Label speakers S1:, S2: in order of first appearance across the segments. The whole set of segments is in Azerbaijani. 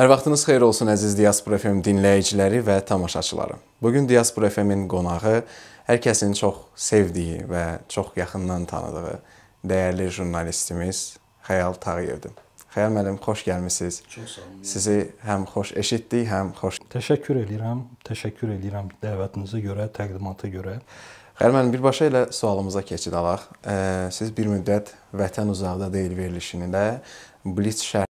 S1: Hər vaxtınız xeyir olsun əziz Diaspora FM dinləyiciləri və tamaşaçıları. Bu gün Diaspora FM-in qonağı hər kəsin çox sevdiyi və çox yaxından tanıdığı dəyərli jurnalistimiz Xəyal Tağıyevdir. Xəyal müəllim, xoş gəlmisiniz. Çox sağ olun. Sizi həm xoş eşitdik, həm xoş.
S2: Təşəkkür edirəm. Təşəkkür edirəm dəvətinizə görə, təqdimata görə.
S1: Xəyal müəllim, birbaşa elə sualımıza keçid alaq. Siz bir müddət vətən uzaqda deyil verilişində Blitz şəhər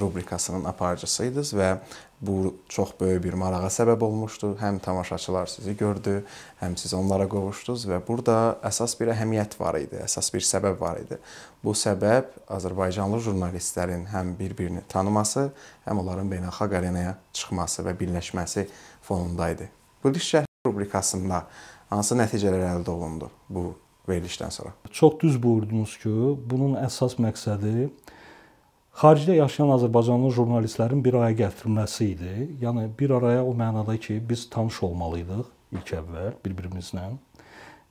S1: rubrikasının aparıcısıydınız və bu çox böyük bir marağa səbəb olmuşdu. Həm tamaşaçılar sizi gördü, həm siz onlara qovuşdunuz və burada əsas bir əhəmiyyət var idi, əsas bir səbəb var idi. Bu səbəb azərbaycanlı jurnalistlərin həm bir-birini tanıması, həm onların beynəlxalq arenaya çıxması və birləşməsi fonunda idi. Biliş şəhər rubrikasında hansı nəticələr əldə olundu bu verilişdən sonra? Çox düz buyurdunuz
S2: ki, bunun əsas məqsədi Xaricdə yaşayan azərbaycanlı jurnalistlərin bir araya gətirilməsi idi. Yəni bir araya o mənada ki, biz tanış olmalıydıq ilk əvvəl bir-birimizlə.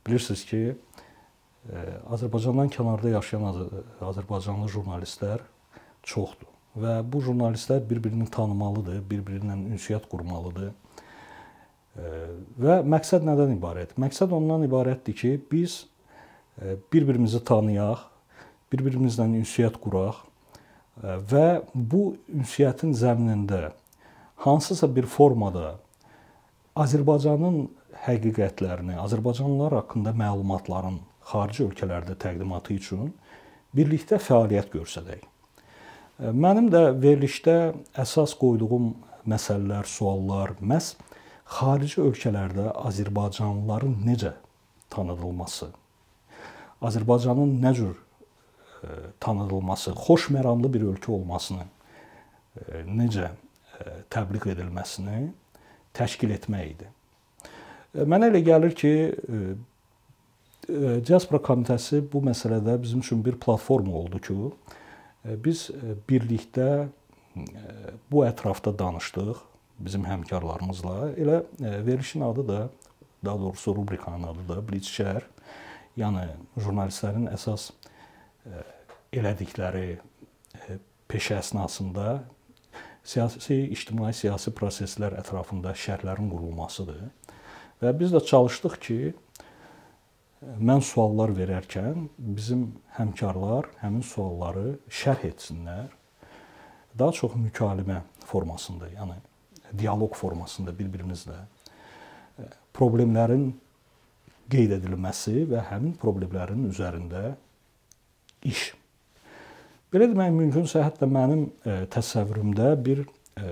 S2: Bilirsiniz ki, e, Azərbaycandan kənarda yaşayan azərbaycanlı jurnalistlər çoxdur və bu jurnalistlər bir-birini tanımalıdır, bir-birinlə ünsiyyət qurmalıdır. E, və məqsəd nədən ibarət? Məqsəd ondan ibarətdir ki, biz e, bir-birimizi tanıyaq, bir-birimizlə ünsiyyət quraq Və bu ünsiyyətin zəminində hansısa bir formada Azərbaycanın həqiqətlərini, azərbaycanlılar haqqında məlumatların xarici ölkələrdə təqdimatı üçün birlikdə fəaliyyət göstərək. Mənim də verilişdə əsas qoyduğum məsələlər, suallar məhz xarici ölkələrdə Azərbaycanlıların necə tanıdılması, Azərbaycanın nə cür tanıdılması, xoşməramlı bir ölkə olmasını e, necə e, təbliğ edilməsini təşkil etmək idi. E, mənə elə gəlir ki, Diaspora komitəsi bu məsələdə bizim üçün bir platforma oldu ki, biz birlikdə bu ətrafda danışdıq bizim həmkarlarımızla. Elə verilişin adı da, daha doğrusu rubrikanın adı da Blitz şəhər. Yəni jurnalistlərin əsas elədikləri e, peşə əsnasında siyasi, ictimai siyasi proseslər ətrafında şərhlərin qurulmasıdır. Və biz də çalışdıq ki, mən suallar verərkən bizim həmkarlar həmin sualları şərh etsinlər. Daha çox mükalimə formasında, yəni dialoq formasında bir-birimizlə e, problemlərin qeyd edilməsi və həmin problemlərin üzərində iş Belə demək mümkünsə, hətta mənim e, təsəvvürümdə bir e,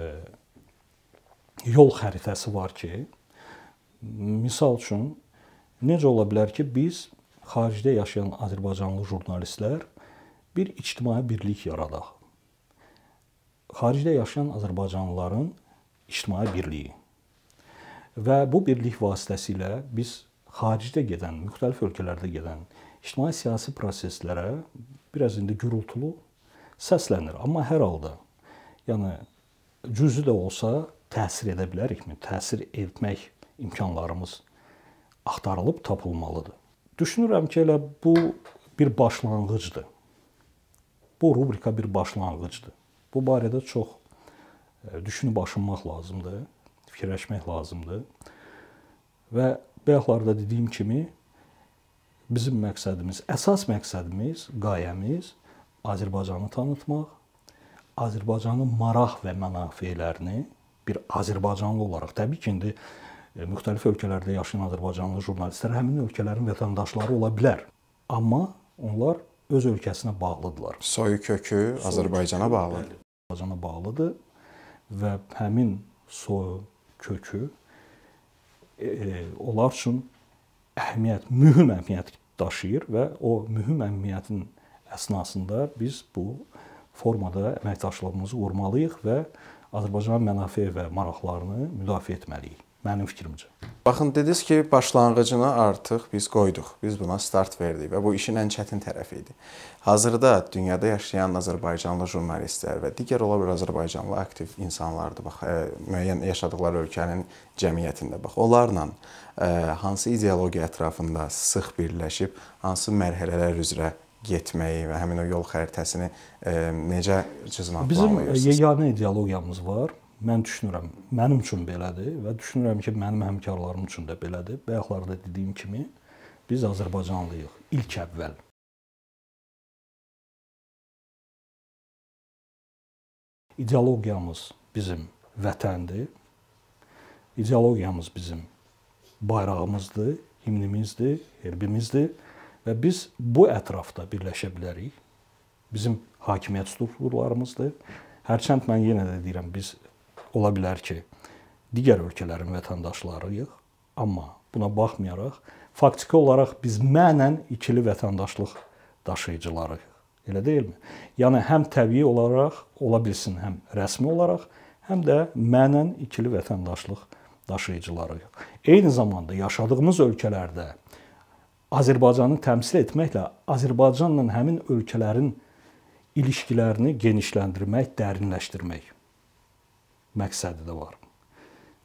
S2: yol xəritəsi var ki, misal üçün necə ola bilər ki, biz xaricdə yaşayan azərbaycanlı jurnalistlər bir ictimai birlik yaradaq. Xaricdə yaşayan azərbaycanlıların ictimai birliyi. Və bu birlik vasitəsilə biz xaricdə gedən, müxtəlif ölkələrdə gedən ictimai siyasi proseslərə biraz indi gürültülü səslənir. Amma hər halda yəni cüzi də olsa təsir edə bilərikmi? Təsir etmək imkanlarımız axtarılıb tapılmalıdır. Düşünürəm ki, elə bu bir başlanğıcdır. Bu rubrika bir başlanğıcdır. Bu barədə çox e, düşünüb aşınmaq lazımdır, fikirləşmək lazımdır. Və bayaqlarda dediyim kimi Bizim məqsədimiz, əsas məqsədimiz, qayəmiz Azərbaycanı tanıtmaq, Azərbaycanın maraq və mənafelərini bir Azərbaycanlı olaraq, təbii ki, indi e, müxtəlif ölkələrdə yaşayan Azərbaycanlı jurnalistlər həmin ölkələrin vətəndaşları ola bilər. Amma onlar öz ölkəsinə bağlıdırlar.
S1: Soyu kökü Azərbaycana bağlıdır. Azərbaycana bağlıdır
S2: və həmin soyu kökü e, e, onlar üçün əhəmiyyət, mühüm əhəmiyyət daşıyır və o mühüm əhəmiyyətin əsnasında biz bu formada əməkdaşlığımızı vurmalıyıq və Azərbaycan mənafeyi və maraqlarını müdafiə etməliyik. Mənim fikrimcə.
S1: Baxın dediniz ki, başlanğıcına artıq biz qoyduq. Biz buna start verdik və bu işin ən çətin tərəfi idi. Hazırda dünyada yaşayan Azərbaycanlı jurnalistlər və digər ola bilər Azərbaycanlı aktiv insanlardır. Bax, ə, müəyyən yaşadıqları ölkənin cəmiyyətində bax, onlarla ə, hansı ideologiya ətrafında sıx birləşib, hansı mərhələlər üzrə getməyi və həmin o yol xəritəsini ə, necə cızmaq planlayırsınız? Bizim yeganə ideologiyamız
S2: var mən düşünürəm, mənim üçün belədir və düşünürəm ki, mənim həmkarlarım üçün də belədir. Bayaqlarda dediyim kimi biz Azərbaycanlıyıq ilk əvvəl. İdeologiyamız bizim vətəndir. İdeologiyamız bizim bayrağımızdır, himnimizdir, herbimizdir və biz bu ətrafda birləşə bilərik. Bizim hakimiyyət strukturlarımızdır. Hərçənd mən yenə də deyirəm, biz ola bilər ki, digər ölkələrin vətəndaşlarıyıq, amma buna baxmayaraq faktiki olaraq biz mənən ikili vətəndaşlıq daşıyıcılarıyıq. Elə deyilmi? Yəni həm təbii olaraq ola bilsin, həm rəsmi olaraq, həm də mənən ikili vətəndaşlıq daşıyıcılarıyıq. Eyni zamanda yaşadığımız ölkələrdə Azərbaycanı təmsil etməklə Azərbaycanla həmin ölkələrin ilişkilərini genişləndirmək, dərinləşdirmək məqsədi də var.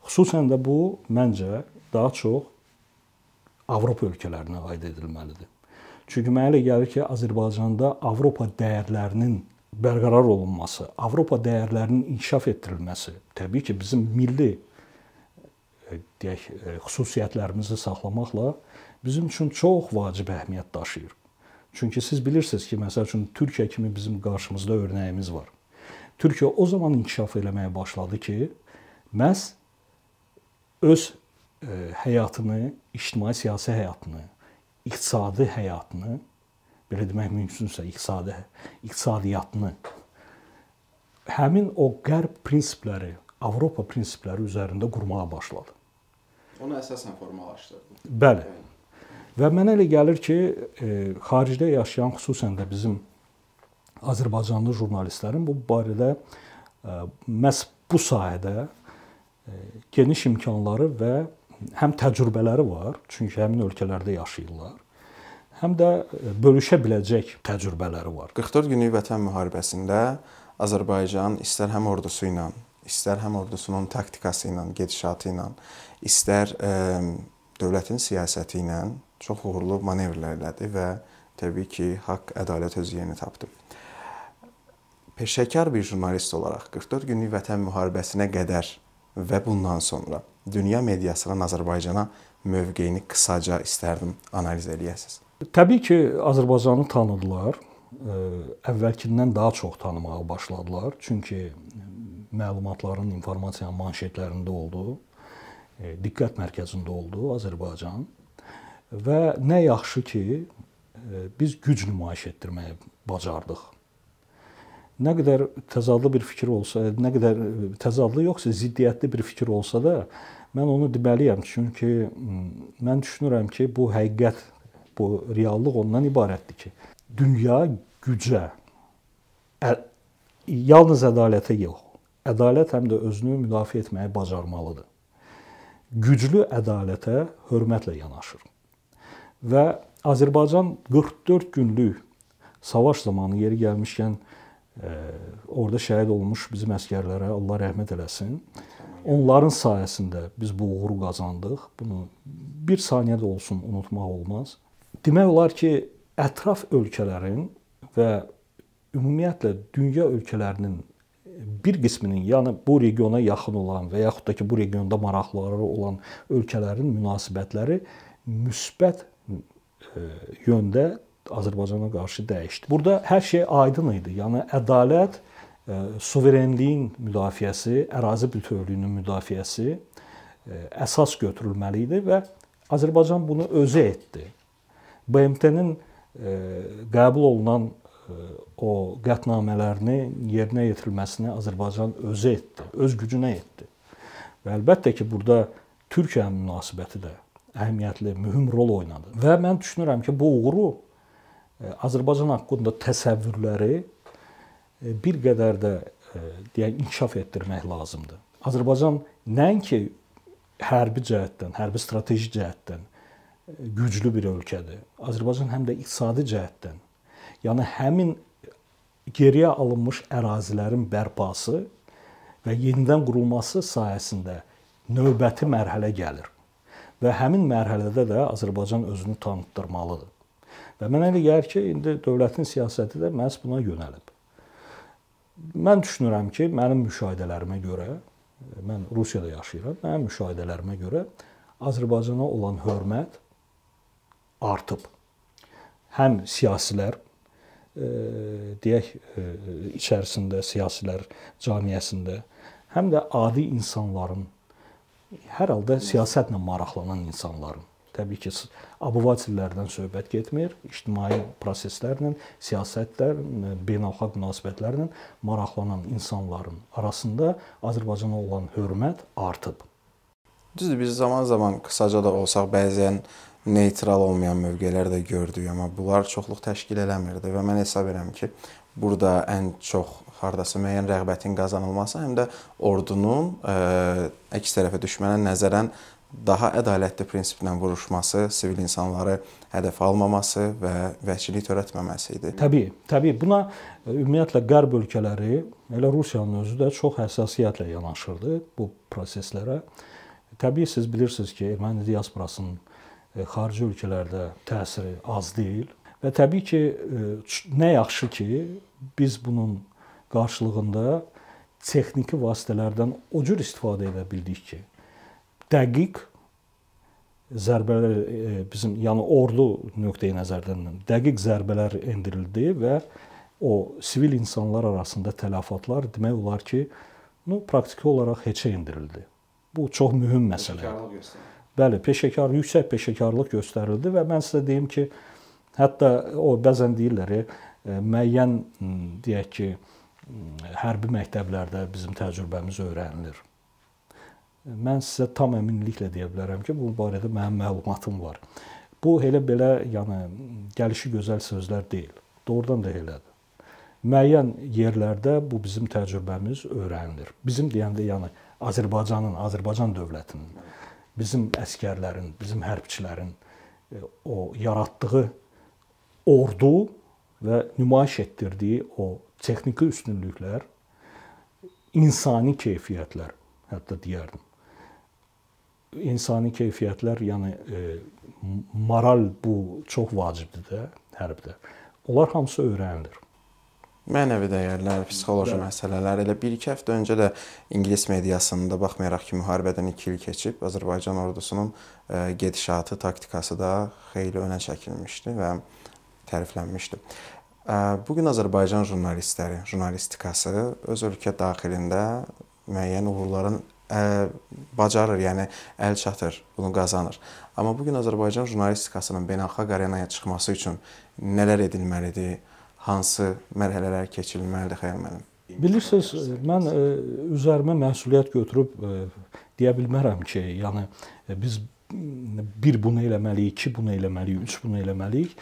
S2: Xüsusən də bu məncə daha çox Avropa ölkələrinə aid edilməlidir. Çünki mənə elə gəlir ki, Azərbaycanda Avropa dəyərlərinin bərqərar olunması, Avropa dəyərlərinin inkişaf etdirilməsi, təbii ki, bizim milli e, deyək, e, xüsusiyyətlərimizi saxlamaqla bizim üçün çox vacib əhəmiyyət daşıyır. Çünki siz bilirsiniz ki, məsəl üçün Türkiyə kimi bizim qarşımızda örnəyimiz var. Türkiyə o zaman inkişaf eləməyə başladı ki, məhz öz e, həyatını, ictimai siyasi həyatını, iqtisadi həyatını, belə demək mümkünsə, iqtisadi iqtisadiyyatını həmin o qərb prinsipləri, Avropa prinsipləri üzərində qurmağa başladı.
S1: Onu əsasən formalaşdırdı.
S2: Bəli. Və mənə elə gəlir ki, e, xaricdə yaşayan, xüsusən də bizim Azərbaycanlı jurnalistlərin bu barədə e, məhz bu sahədə e, geniş imkanları və həm təcrübələri var, çünki həmin ölkələrdə yaşayırlar
S1: həm də e, bölüşə biləcək təcrübələri var. 44 günlük vətən müharibəsində Azərbaycan istər həm ordusu ilə, istər həm ordusunun taktikası ilə, gedişatı ilə, istər ə, dövlətin siyasəti ilə çox uğurlu manevrlər elədi və təbii ki, haqq ədalət öz yerini tapdı peşəkar bir jurnalist olaraq 44 günlük vətən müharibəsinə qədər və bundan sonra dünya mediasının Azərbaycana mövqeyini qısaca istərdim analiz eləyəsiniz.
S2: Təbii ki, Azərbaycanı tanıdılar. E, əvvəlkindən daha çox tanımağa başladılar. Çünki məlumatların, informasiyanın manşetlərində oldu. E, diqqət mərkəzində oldu Azərbaycan. Və nə yaxşı ki, e, biz güc nümayiş etdirməyi bacardıq nə qədər təzadlı bir fikir olsa, nə qədər e, təzadlı yoxsa ziddiyyətli bir fikir olsa da, mən onu deməliyəm çünki mən düşünürəm ki, bu həqiqət, bu reallıq ondan ibarətdir ki, dünya gücə ə, yalnız ədalətə yox, ədalət həm də özünü müdafiə etməyi bacarmalıdır. Güclü ədalətə hörmətlə yanaşır. Və Azərbaycan 44 günlük savaş zamanı yeri gəlmişkən orada şəhid olmuş bizim əsgərlərə Allah rəhmət eləsin. Onların sayəsində biz bu uğuru qazandıq. Bunu bir saniyə də olsun unutmaq olmaz. Demək olar ki, ətraf ölkələrin və ümumiyyətlə dünya ölkələrinin bir qisminin, yəni bu regiona yaxın olan və yaxud da ki, bu regionda maraqları olan ölkələrin münasibətləri müsbət e, yöndə Azərbaycana qarşı dəyişdi. Burada hər şey aydın idi. Yəni ədalət, e, suverenliyin müdafiəsi, ərazi bütövlüyünün müdafiəsi e, əsas götürülməli idi və Azərbaycan bunu özü etdi. BMT-nin
S1: e,
S2: qəbul olunan o qətnamələrini yerinə yetirilməsini Azərbaycan özü etdi, öz gücünə etdi. Və əlbəttə ki, burada Türkiyə münasibəti də əhəmiyyətli, mühüm rol oynadı. Və mən düşünürəm ki, bu uğuru Azərbaycan haqqında təsəvvürləri e, bir qədər də e, deyək inkişaf etdirmək lazımdır. Azərbaycan nəinki hərbi cəhətdən, hərbi strateji cəhətdən e, güclü bir ölkədir. Azərbaycan həm də iqtisadi cəhətdən, yəni həmin geriyə alınmış ərazilərin bərpası və yenidən qurulması sayəsində növbəti mərhələ gəlir. Və həmin mərhələdə də Azərbaycan özünü tanıtdırmalıdır. Və mənə elə gəlir ki, indi dövlətin siyasəti də məhz buna yönəlib. Mən düşünürəm ki, mənim müşahidələrimə görə, mən Rusiyada yaşayıram, mənim müşahidələrimə görə Azərbaycana olan hörmət artıb. Həm siyasilər e, deyək e, içərisində siyasilər cəmiyyətində həm də adi insanların hər halda siyasətlə maraqlanan insanların təbii ki, abıvasillərdən söhbət getmir, ictimai proseslərlə, siyasətlə, e, beynəlxalq münasibətlərlə maraqlanan insanların arasında Azərbaycana olan hörmət
S1: artıb. Düzdür, biz zaman-zaman qısaca da olsaq bəzən neytral olmayan mövqelər də gördük, amma bunlar çoxluq təşkil eləmirdi və mən hesab edirəm ki, burada ən çox hardasa müəyyən rəğbətin qazanılması həm də ordunun ə, e, əks tərəfə düşmənə nəzərən daha ədalətli prinsiplə vuruşması, sivil insanları hədəf almaması və vəhşilik törətməməsi idi. Təbii,
S2: təbii. Buna e, ümumiyyətlə qərb ölkələri, elə Rusiyanın özü də çox həssasiyyətlə yanaşırdı bu proseslərə. Təbii siz bilirsiniz ki, erməni diasporasının e, xarici ölkələrdə təsiri az deyil və təbii ki, e, nə yaxşı ki, biz bunun qarşılığında texniki vasitələrdən o cür istifadə edə bildik ki, dəqiq zərbələr e, bizim yəni ordu nöqteyi nəzərdən dəqiq zərbələr endirildi və o sivil insanlar arasında tələfatlar demək olar ki, nu praktiki olaraq heçə endirildi. Bu çox mühüm məsələdir. Bəli, peşəkar yüksək peşəkarlıq göstərildi və mən sizə deyim ki, hətta o bəzən deyirlər, e, müəyyən deyək ki, hərbi məktəblərdə bizim təcrübəmiz öyrənilir mən sizə tam əminliklə deyə bilərəm ki, bu barədə mənim məlumatım var. Bu elə belə, yəni gəlişi gözəl sözlər deyil. Doğrudan da elədir. Müəyyən yerlərdə bu bizim təcrübəmiz öyrənilir. Bizim deyəndə yəni Azərbaycanın, Azərbaycan dövlətinin, bizim əskərlərin, bizim hərbçilərin e, o yaratdığı ordu və nümayiş etdirdiyi o texniki üstünlüklər, insani keyfiyyətlər hətta deyərdim insani keyfiyyətlər, yəni e, moral bu çox vacibdir də hərbdə. Onlar hamısı öyrənilir.
S1: Mənəvi dəyərlər, psixoloji Bəli. məsələlər. Elə 1-2 həftə öncə də ingilis mediasında baxmayaraq ki, müharibədən 2 il keçib, Azərbaycan ordusunun e, gedişatı, taktikası da xeyli önə çəkilmişdi və təriflənmişdi. E, bu gün Azərbaycan jurnalistləri, jurnalistikası öz ölkə daxilində müəyyən uğurların bacarır, yəni əl çatır, bunu qazanır. Amma bu gün Azərbaycan jurnalistikasının beynəlxalq arenaya çıxması üçün nələr edilməlidir? Hansı mərhələlər keçilməlidir xəyal müəllim?
S2: Bilirsiniz, mən e, üzərimə məsuliyyət götürüb e, deyə bilmərəm ki, yəni e, biz bir bunu eləməliyik, iki bunu eləməliyik, üç bunu eləməliyik.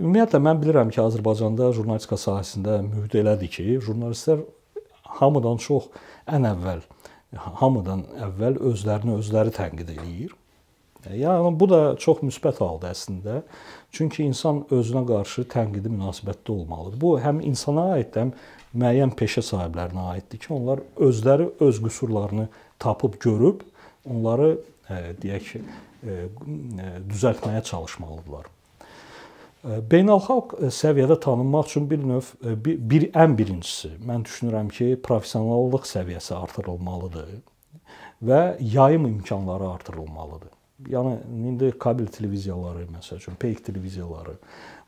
S2: Ümumiyyətlə mən bilirəm ki, Azərbaycanda jurnalistika sahəsində mühit elədir ki, jurnalistlər hamıdan çox ən əvvəl hamıdan əvvəl özlərini özləri tənqid eləyir. E, yəni bu da çox müsbət halda əslində. Çünki insan özünə qarşı tənqidi münasibətdə olmalıdır. Bu həm insana aiddir, həm müəyyən peşə sahiblərinə aiddir ki, onlar özləri öz qüsurlarını tapıb görüb onları e, deyək ki, e, düzəltməyə çalışmalıdırlar. Beynəlxalq səviyyədə tanınmaq üçün bir növ bir, bir ən birincisi mən düşünürəm ki, professionallıq səviyyəsi artırılmalıdır və yayım imkanları artırılmalıdır. Yəni indi kabel televiziyaları məsəl üçün, peyk televiziyaları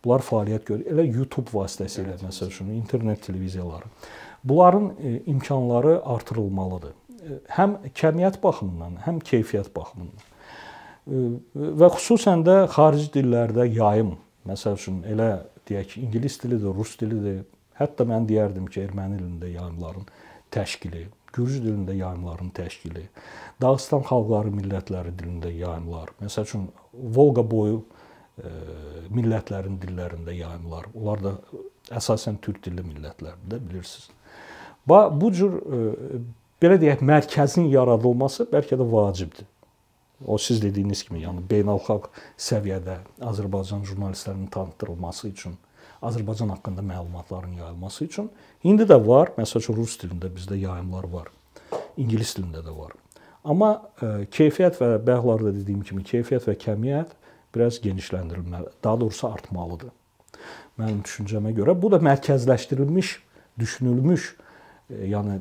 S2: bunlar fəaliyyət görür. Elə YouTube vasitəsilə evet. məsəl üçün internet televiziyaları. Bunların imkanları artırılmalıdır. Həm kəmiyyət baxımından, həm keyfiyyət baxımından və xüsusən də xarici dillərdə yayım Məsəl üçün elə deyək ki, ingilis dilidir, rus dilidir. Hətta mən deyərdim ki, erməni dilində yayımların təşkili, gürcü dilində yayımların təşkili, Dağıstan xalqları millətləri dilində yayımlar. Məsəl üçün Volqa boyu e, millətlərin dillərində yayımlar. Onlar da əsasən türk dilli millətlərdir də bilirsiniz. Bu cür e, belə deyək, mərkəzin yaradılması bəlkə də vacibdir. O siz dediyiniz kimi, yəni beynəlxalq səviyyədə Azərbaycan jurnalistlərinin tanıtdırılması üçün, Azərbaycan haqqında məlumatların yayılması üçün indi də var, məsələn rus dilində bizdə yayımlar var. İngilis dilində də var. Amma e, keyfiyyət və bayaqlarda dediyim kimi keyfiyyət və kəmiyyət biraz genişləndirilməli, daha doğrusu artmalıdır. Mənim düşüncəmə görə bu da mərkəzləşdirilmiş, düşünülmüş, e, yəni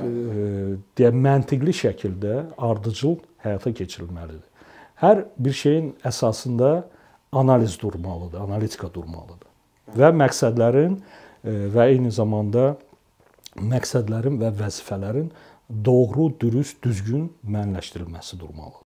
S2: deyə məntiqli şəkildə ardıcıl həyata keçirilməlidir. Hər bir şeyin əsasında analiz durmalıdır, analitika durmalıdır. Və məqsədlərin e, və eyni zamanda məqsədlərin və vəzifələrin doğru, dürüst, düzgün müəyyənləşdirilməsi durmalıdır.